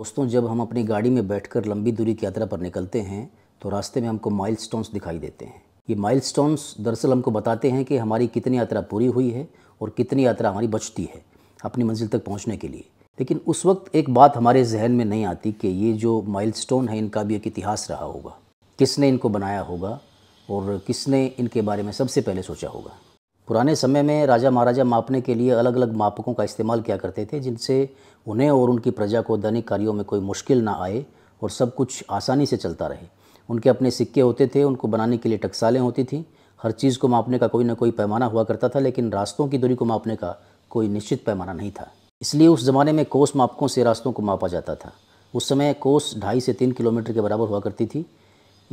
दोस्तों जब हम अपनी गाड़ी में बैठकर लंबी दूरी की यात्रा पर निकलते हैं तो रास्ते में हमको माइल दिखाई देते हैं ये माइल दरअसल हमको बताते हैं कि हमारी कितनी यात्रा पूरी हुई है और कितनी यात्रा हमारी बचती है अपनी मंजिल तक पहुंचने के लिए लेकिन उस वक्त एक बात हमारे जहन में नहीं आती कि ये जो माइल है इनका भी एक इतिहास रहा होगा किसने इनको बनाया होगा और किसने इनके बारे में सबसे पहले सोचा होगा पुराने समय में राजा महाराजा मापने के लिए अलग अलग मापकों का इस्तेमाल किया करते थे जिनसे उन्हें और उनकी प्रजा को दैनिक कार्यों में कोई मुश्किल ना आए और सब कुछ आसानी से चलता रहे उनके अपने सिक्के होते थे उनको बनाने के लिए टकसालें होती थीं हर चीज़ को मापने का कोई ना कोई पैमाना हुआ करता था लेकिन रास्तों की दूरी को मापने का कोई निश्चित पैमाना नहीं था इसलिए उस ज़माने में कोस मापकों से रास्तों को मापा जाता था उस समय कोस ढाई से तीन किलोमीटर के बराबर हुआ करती थी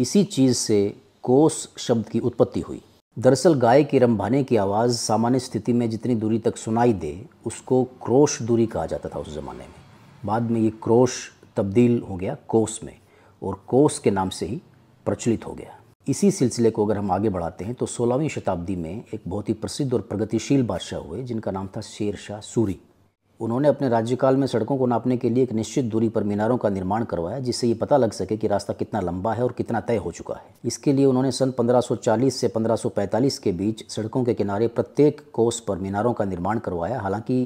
इसी चीज़ से कोस शब्द की उत्पत्ति हुई दरअसल गाय की रंभाने की आवाज़ सामान्य स्थिति में जितनी दूरी तक सुनाई दे उसको क्रोश दूरी कहा जाता था उस ज़माने में बाद में ये क्रोश तब्दील हो गया कोस में और कोस के नाम से ही प्रचलित हो गया इसी सिलसिले को अगर हम आगे बढ़ाते हैं तो सोलहवीं शताब्दी में एक बहुत ही प्रसिद्ध और प्रगतिशील बादशाह हुए जिनका नाम था शेर शाह सूरी उन्होंने अपने राज्यकाल में सड़कों को नापने के लिए एक निश्चित दूरी पर मीनारों का निर्माण करवाया जिससे ये पता लग सके कि रास्ता कितना लंबा है और कितना तय हो चुका है इसके लिए उन्होंने सन 1540 से 1545 के बीच सड़कों के किनारे प्रत्येक कोस पर मीनारों का निर्माण करवाया हालांकि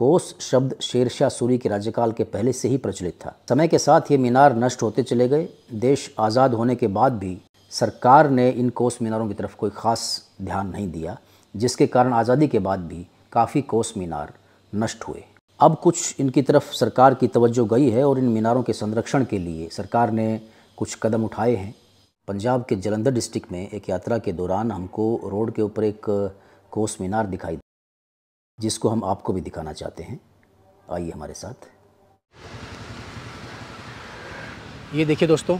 कोस शब्द शेरशाह सूरी के राज्यकाल के पहले से ही प्रचलित था समय के साथ ये मीनार नष्ट होते चले गए देश आज़ाद होने के बाद भी सरकार ने इन कोस मीनारों की तरफ कोई ख़ास ध्यान नहीं दिया जिसके कारण आज़ादी के बाद भी काफ़ी कोस मीनार नष्ट हुए अब कुछ इनकी तरफ सरकार की तवज्जो गई है और इन मीनारों के संरक्षण के लिए सरकार ने कुछ कदम उठाए हैं पंजाब के जलंधर डिस्ट्रिक्ट में एक यात्रा के दौरान हमको रोड के ऊपर एक कोस मीनार दिखाई जिसको हम आपको भी दिखाना चाहते हैं आइए हमारे साथ ये देखिए दोस्तों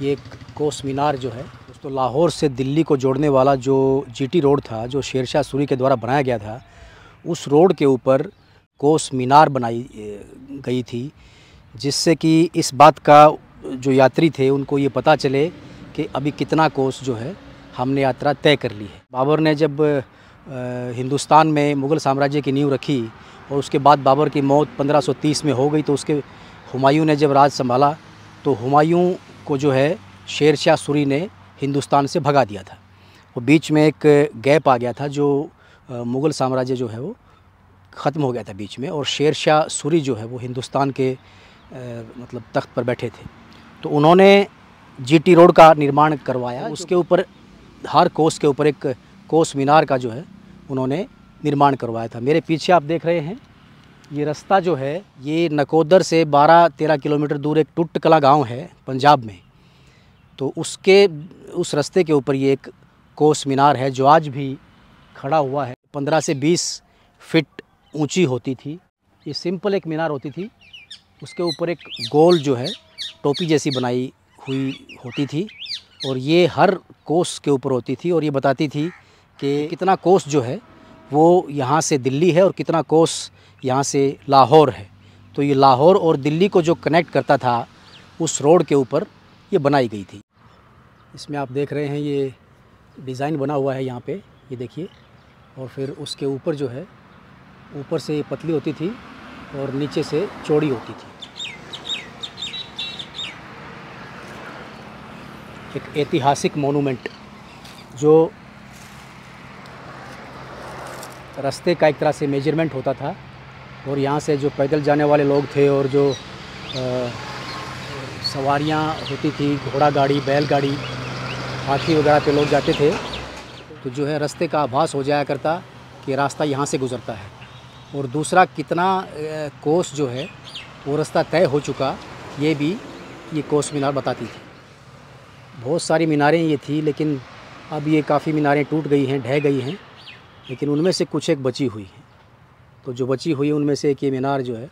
ये एक कोस मीनार जो है दोस्तों लाहौर से दिल्ली को जोड़ने वाला जो जीटी रोड था जो शेरशाह सूरी के द्वारा बनाया गया था उस रोड के ऊपर कोस मीनार बनाई गई थी जिससे कि इस बात का जो यात्री थे उनको ये पता चले कि अभी कितना कोस जो है हमने यात्रा तय कर ली है बाबर ने जब हिंदुस्तान में मुग़ल साम्राज्य की नींव रखी और उसके बाद बाबर की मौत 1530 में हो गई तो उसके हुमायूं ने जब राज संभाला तो हुमायूं को जो है शेर शाह सूरी ने हिंदुस्तान से भगा दिया था वो बीच में एक गैप आ गया था जो मुग़ल साम्राज्य जो है वो ख़त्म हो गया था बीच में और शेर शाह सूरी जो है वो हिंदुस्तान के मतलब तख्त पर बैठे थे तो उन्होंने जीटी रोड का निर्माण करवाया हाँ, उसके ऊपर हर कोस के ऊपर एक कोस मीनार का जो है उन्होंने निर्माण करवाया था मेरे पीछे आप देख रहे हैं ये रास्ता जो है ये नकोदर से 12-13 किलोमीटर दूर एक टुटकला गाँव है पंजाब में तो उसके उस रास्ते के ऊपर ये एक कोस मीनार है जो आज भी खड़ा हुआ है पंद्रह से बीस फिट ऊंची होती थी ये सिंपल एक मीनार होती थी उसके ऊपर एक गोल जो है टोपी जैसी बनाई हुई होती थी और ये हर कोस के ऊपर होती थी और ये बताती थी कि कितना कोस जो है वो यहाँ से दिल्ली है और कितना कोस यहाँ से लाहौर है तो ये लाहौर और दिल्ली को जो कनेक्ट करता था उस रोड के ऊपर ये बनाई गई थी इसमें आप देख रहे हैं ये डिज़ाइन बना हुआ है यहाँ पे ये देखिए और फिर उसके ऊपर जो है ऊपर से ये पतली होती थी और नीचे से चौड़ी होती थी एक ऐतिहासिक मोनूमेंट जो रास्ते का एक तरह से मेजरमेंट होता था और यहाँ से जो पैदल जाने वाले लोग थे और जो सवारियाँ होती थी घोड़ा गाड़ी बैलगाड़ी हाथी वगैरह पे लोग जाते थे तो जो है रास्ते का आभास हो जाया करता कि रास्ता यहाँ से गुज़रता है और दूसरा कितना कोस जो है वो रास्ता तय हो चुका ये भी ये कोस मीनार बताती थी बहुत सारी मीनारें ये थी लेकिन अब ये काफ़ी मीनारें टूट गई हैं ढह गई हैं लेकिन उनमें से कुछ एक बची हुई हैं तो जो बची हुई उनमें से एक ये मीनार जो है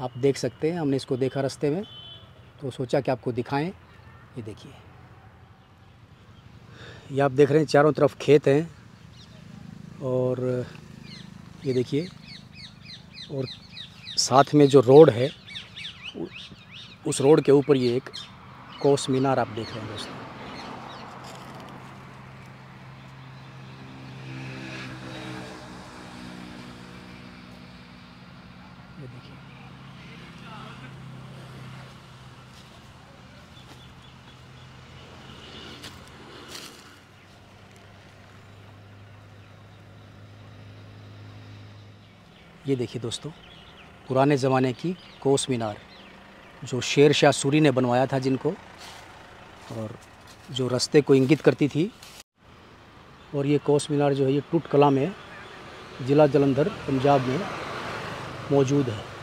आप देख सकते हैं हमने इसको देखा रास्ते में तो सोचा कि आपको दिखाएं ये देखिए ये आप देख रहे हैं चारों तरफ खेत हैं और ये देखिए और साथ में जो रोड है उस रोड के ऊपर ये एक कोस मीनार आप देख रहे हैं दोस्तों ये देखिए दोस्तों पुराने ज़माने की कोस मीनार जो शेर शाह सूरी ने बनवाया था जिनको और जो रास्ते को इंगित करती थी और ये कोस मीनार जो है ये टूट कला में ज़िला जलंधर पंजाब में मौजूद है